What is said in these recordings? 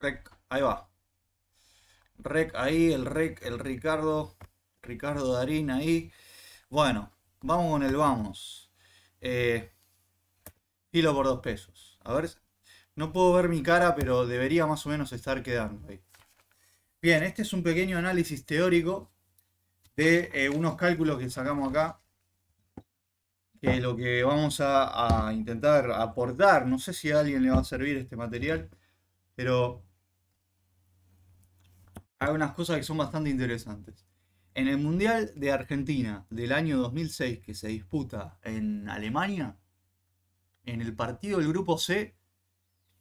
Rec, ahí va. Rec ahí, el Rec, el Ricardo, Ricardo Darín ahí. Bueno, vamos con el vamos. Eh, por dos pesos. A ver, no puedo ver mi cara, pero debería más o menos estar quedando ahí. Bien, este es un pequeño análisis teórico de eh, unos cálculos que sacamos acá. Que lo que vamos a, a intentar aportar, no sé si a alguien le va a servir este material pero hay unas cosas que son bastante interesantes. En el Mundial de Argentina del año 2006 que se disputa en Alemania, en el partido del grupo C,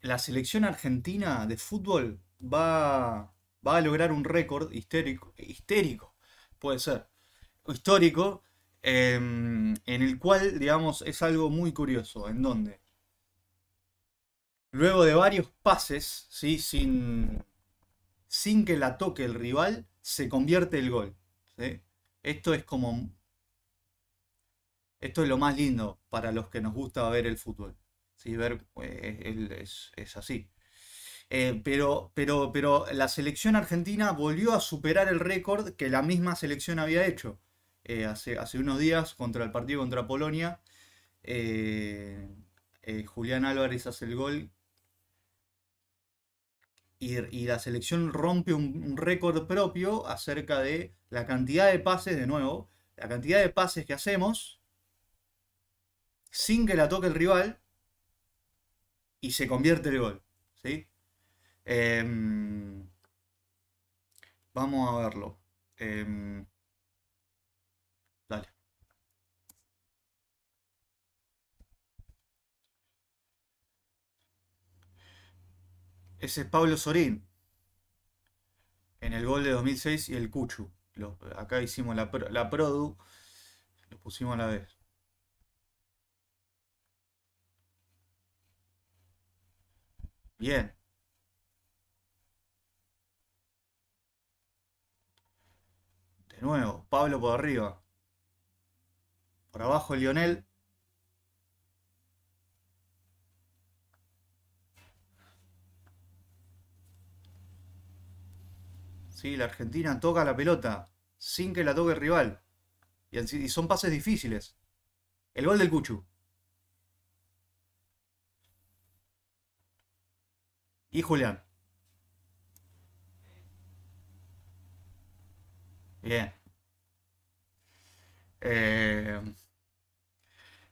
la selección argentina de fútbol va, va a lograr un récord histérico, histérico, puede ser, histórico, em, en el cual, digamos, es algo muy curioso, en donde Luego de varios pases, ¿sí? sin, sin que la toque el rival, se convierte el gol. Esto es como... Esto es lo más lindo para los que nos gusta ver el fútbol. ¿sí? Ver, eh, es, así. Eh, pero, pero, pero la selección argentina volvió a superar el récord que la misma selección había hecho eh, hace, hace unos días contra el partido contra Polonia. Julián Álvarez hace el gol y, la selección rompe un, récord propio acerca de la cantidad de pases, de nuevo, la cantidad de pases que hacemos sin que la toque el rival y se convierte el gol. ¿sí? Em, vamos a verlo. Em, ese es Pablo Sorín. En el gol de 2006 y el Cuchu. acá hicimos la, la Produ. Lo pusimos a la vez. Bien. De nuevo, Pablo por arriba. Por abajo Lionel. ¿sí? La Argentina toca la pelota sin que la toque el rival. Y, son pases difíciles. El gol del Cuchu. Y Julián. Bien. Eh,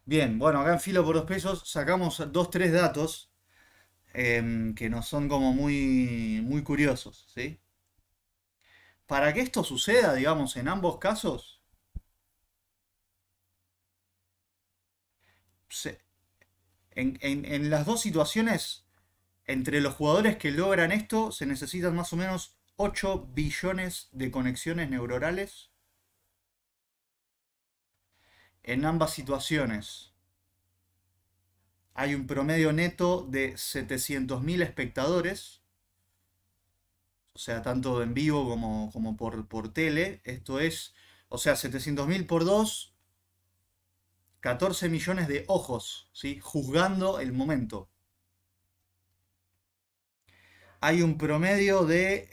bien, bueno, acá en filo por dos pesos sacamos dos, tres datos eh, que nos son como muy, muy curiosos, ¿sí? para que esto suceda, digamos, en ambos casos, en, las dos situaciones, entre los jugadores que logran esto, se necesitan más o menos 8 billones de conexiones neuronales en ambas situaciones. Hay un promedio neto de 700.000 espectadores o sea, tanto en vivo como, por, por tele. Esto es, o sea, 700.000 por 2, 14 millones de ojos, ¿sí? juzgando el momento. Hay un promedio de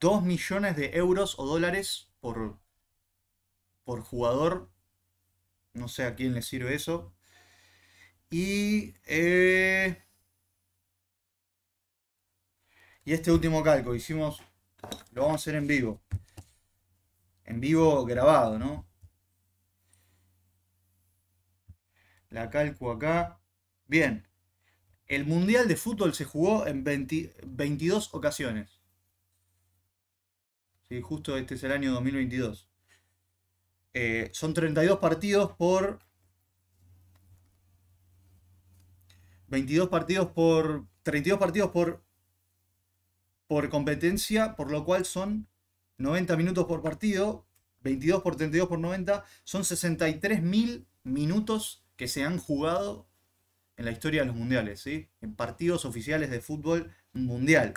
2 em, millones de euros o dólares por, por jugador. No sé a quién le sirve eso. Y... Eh, y este último calco hicimos, lo vamos a hacer en vivo. En vivo grabado, ¿no? La calco acá. Bien. El Mundial de Fútbol se jugó en 22 ocasiones. Sí, justo este es el año 2022. Eh, son 32 partidos por... 22 partidos por... 32 partidos por por competencia, por lo cual son 90 minutos por partido, 22 por 32 por 90, son 63.000 minutos que se han jugado en la historia de los mundiales, en partidos oficiales de fútbol mundial.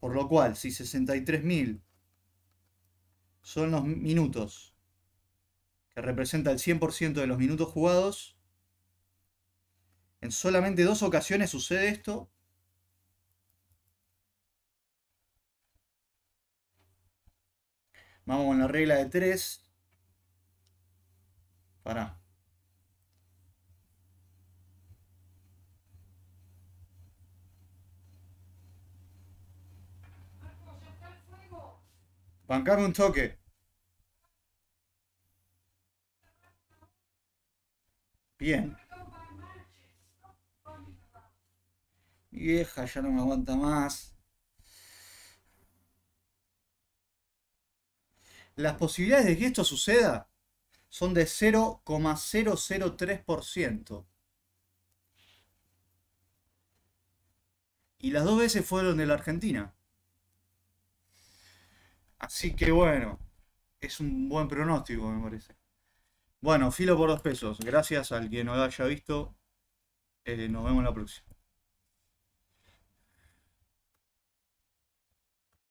Por lo cual, si 63.000 son los minutos que representa el 100% de los minutos jugados, en solamente dos ocasiones sucede esto Vamos con la regla de 3. Para. Bancar un toque. Bien. Vieja, ya no me aguanta más. las posibilidades de que esto suceda son de 0,003%. Y las dos veces fueron de la Argentina. Así que bueno, es un buen pronóstico, me parece. Bueno, filo por dos pesos. Gracias al que nos haya visto. Eh, nos vemos la próxima.